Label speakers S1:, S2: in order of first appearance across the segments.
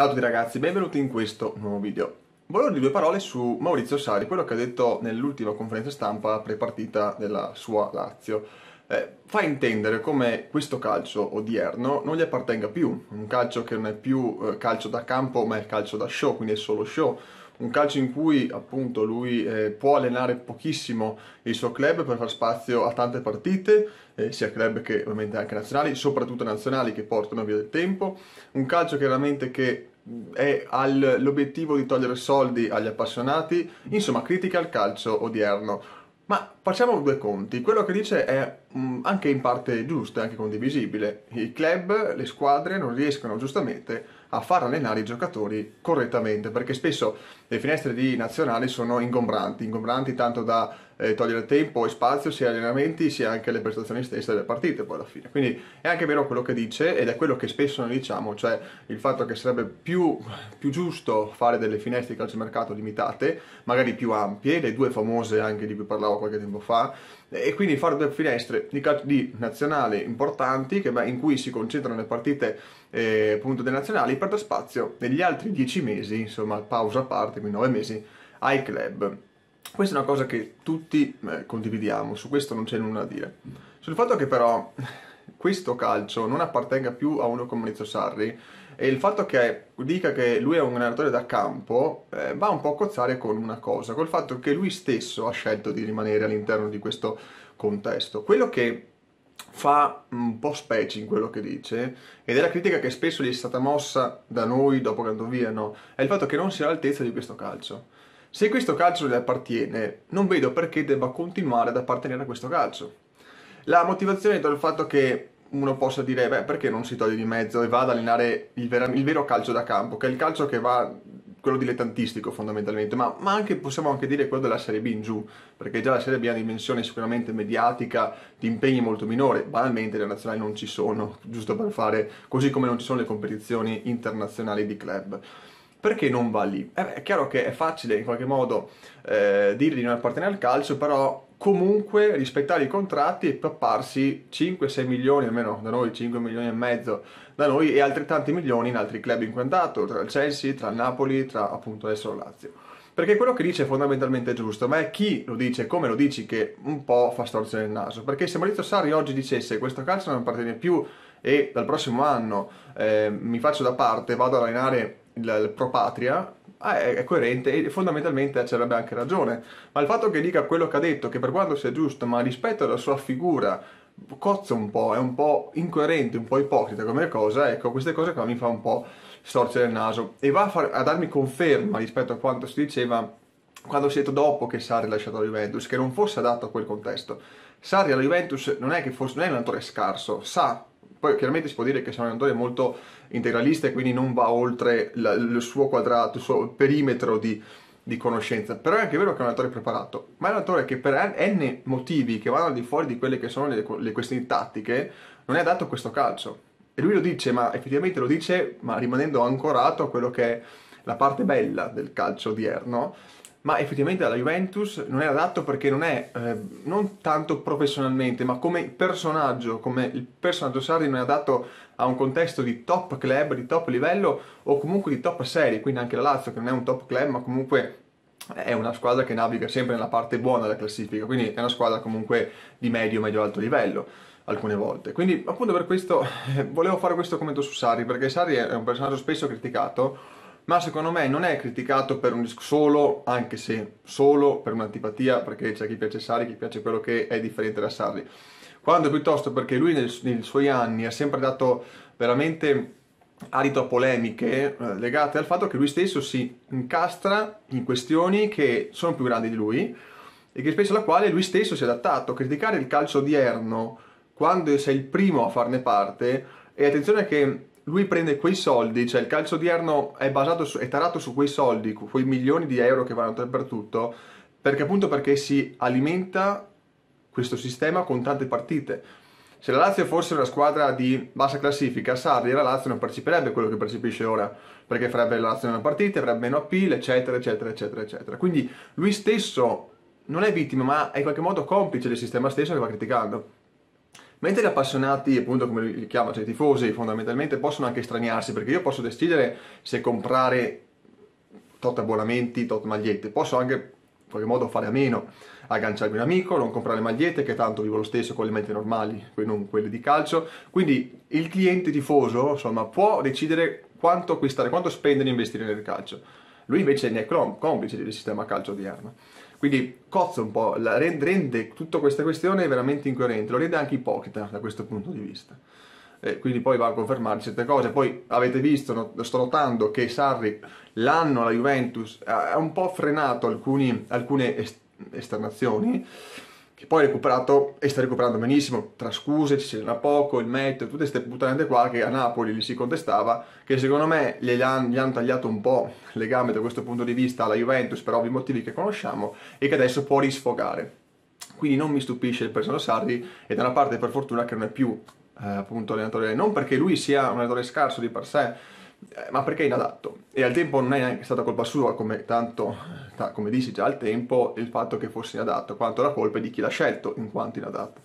S1: Ciao a tutti ragazzi, benvenuti in questo nuovo video. Volevo dire due parole su Maurizio Sari, quello che ha detto nell'ultima conferenza stampa prepartita della sua Lazio. Eh, fa intendere come questo calcio odierno non gli appartenga più, un calcio che non è più eh, calcio da campo ma è calcio da show, quindi è solo show, un calcio in cui appunto lui eh, può allenare pochissimo il suo club per far spazio a tante partite, eh, sia club che ovviamente anche nazionali, soprattutto nazionali che portano via del tempo, un calcio che veramente che è all'obiettivo di togliere soldi agli appassionati, insomma critica il calcio odierno. Ma facciamo due conti, quello che dice è mh, mm, anche in parte giusto e anche condivisibile. I club, le squadre non riescono giustamente a far allenare i giocatori correttamente, perché spesso le finestre di nazionale sono ingombranti, ingombranti tanto da eh, togliere tempo e spazio sia agli allenamenti sia anche alle prestazioni stesse delle partite poi alla fine. Quindi è anche vero quello che dice ed è quello che spesso noi diciamo, cioè il fatto che sarebbe più, più giusto fare delle finestre di calcio mercato limitate, magari più ampie, le due famose anche di cui parlavo qualche tempo fa, e quindi fare due finestre di, calcio, di nazionale importanti che, beh, in cui si concentrano le partite eh, appunto delle nazionali per dare spazio negli altri dieci mesi, insomma pausa a parte, quindi nove mesi, ai club. Questa è una cosa che tutti eh, condividiamo, su questo non c'è nulla da dire. Sul fatto che però questo calcio non appartenga più a uno come Maurizio Sarri e il fatto che dica che lui è un allenatore da campo eh, va un po' a cozzare con una cosa, col fatto che lui stesso ha scelto di rimanere all'interno di questo contesto. Quello che fa un po' specie in quello che dice ed è la critica che spesso gli è stata mossa da noi dopo che andò via, no? È il fatto che non sia all'altezza di questo calcio. Se questo calcio le appartiene, non vedo perché debba continuare ad appartenere a questo calcio. La motivazione è dal fatto che uno possa dire, beh, perché non si toglie di mezzo e va ad allenare il, vera, il vero calcio da campo, che è il calcio che va quello dilettantistico fondamentalmente, ma, ma anche, possiamo anche dire quello della Serie B in giù, perché già la Serie B ha una dimensione sicuramente mediatica, di impegni molto minore, banalmente le nazionali non ci sono, giusto per fare, così come non ci sono le competizioni internazionali di club perché non va lì? Eh beh, è chiaro che è facile in qualche modo eh, dirgli di non appartenere al calcio, però comunque rispettare i contratti e papparsi 5-6 milioni, almeno da noi 5 milioni e mezzo da noi e altrettanti milioni in altri club in cui è andato, tra il Chelsea, tra il Napoli, tra appunto adesso il Lazio. Perché quello che dice è fondamentalmente giusto, ma è chi lo dice, come lo dici, che un po' fa storcere il naso. Perché se Maurizio Sarri oggi dicesse questo calcio non appartiene più e dal prossimo anno eh, mi faccio da parte, vado ad allenare il, il pro patria è, è, coerente e fondamentalmente ci avrebbe anche ragione. Ma il fatto che dica quello che ha detto, che per quanto sia giusto, ma rispetto alla sua figura cozza un po', è un po' incoerente, un po' ipocrita come cosa, ecco, queste cose qua mi fa un po' storcere il naso e va a, far, a darmi conferma rispetto a quanto si diceva quando si è detto dopo che Sarri ha lasciato la Juventus, che non fosse adatto a quel contesto. Sarri alla Juventus non è che fosse, non è un attore scarso, sa poi chiaramente si può dire che San Antonio è molto integralista e quindi non va oltre la, il suo quadrato, il suo perimetro di, di conoscenza, però è anche vero che è un attore preparato, ma è un attore che per n motivi che vanno al di fuori di quelle che sono le, le questioni tattiche, non è adatto a questo calcio. E lui lo dice, ma effettivamente lo dice, ma rimanendo ancorato a quello che è la parte bella del calcio odierno, ma effettivamente alla Juventus non è adatto perché non è, eh, non tanto professionalmente, ma come personaggio, come il personaggio Sarri non è adatto a un contesto di top club, di top livello o comunque di top serie, quindi anche la Lazio che non è un top club, ma comunque è una squadra che naviga sempre nella parte buona della classifica, quindi è una squadra comunque di medio, medio-alto livello alcune volte. Quindi appunto per questo eh, volevo fare questo commento su Sarri, perché Sarri è un personaggio spesso criticato, ma secondo me non è criticato per un solo, anche se solo per un'antipatia, perché c'è chi piace Sarri, chi piace quello che è differente da Sarri, quando piuttosto perché lui nel, nei suoi anni ha sempre dato veramente adito a polemiche eh, legate al fatto che lui stesso si incastra in questioni che sono più grandi di lui e che spesso alla quale lui stesso si è adattato. Criticare il calcio odierno quando sei il primo a farne parte, e attenzione che lui prende quei soldi, cioè il calcio odierno è basato su, è tarato su quei soldi, quei milioni di euro che vanno dappertutto, perché appunto perché si alimenta questo sistema con tante partite. Se la Lazio fosse una squadra di bassa classifica, Sarri la Lazio non percepirebbe quello che percepisce ora, perché farebbe la Lazio una partita, avrebbe meno appeal, eccetera, eccetera, eccetera, eccetera. Quindi lui stesso non è vittima, ma è in qualche modo complice del sistema stesso che va criticando. Mentre gli appassionati, appunto come li chiamano, cioè i tifosi fondamentalmente possono anche straniarsi perché io posso decidere se comprare tot abbonamenti, tot magliette, posso anche in qualche modo fare a meno, agganciarmi un amico, non comprare magliette che tanto vivo lo stesso con le magliette normali, non quelle di calcio, quindi il cliente tifoso insomma può decidere quanto acquistare, quanto spendere e investire nel calcio. Lui invece ne è complice del sistema calcio odierno. Quindi cozza un po', rende tutta questa questione veramente incoerente, lo rende anche ipocrita da questo punto di vista. E quindi poi va a confermare certe cose. Poi avete visto, no, sto notando che Sarri l'anno alla Juventus ha un po' frenato alcuni, alcune est- esternazioni che poi ha recuperato e sta recuperando benissimo, tra scuse, ci Cesena Poco, il Metto, tutte queste puttanate qua che a Napoli gli si contestava, che secondo me gli hanno, gli tagliato un po' le gambe da questo punto di vista alla Juventus per ovvi motivi che conosciamo e che adesso può risfogare. Quindi non mi stupisce il personaggio Sarri e da una parte per fortuna che non è più eh, appunto allenatore, non perché lui sia un allenatore scarso di per sé, eh, ma perché è inadatto? E al tempo non è neanche stata colpa sua, come tanto, come dissi già al tempo, il fatto che fosse inadatto, quanto la colpa è di chi l'ha scelto in quanto inadatto.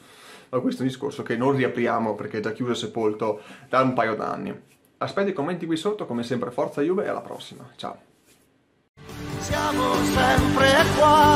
S1: Ma questo è un discorso che non riapriamo perché è già chiuso e sepolto da un paio d'anni. Aspetta i commenti qui sotto, come sempre forza Juve e alla prossima, ciao! Siamo sempre qua!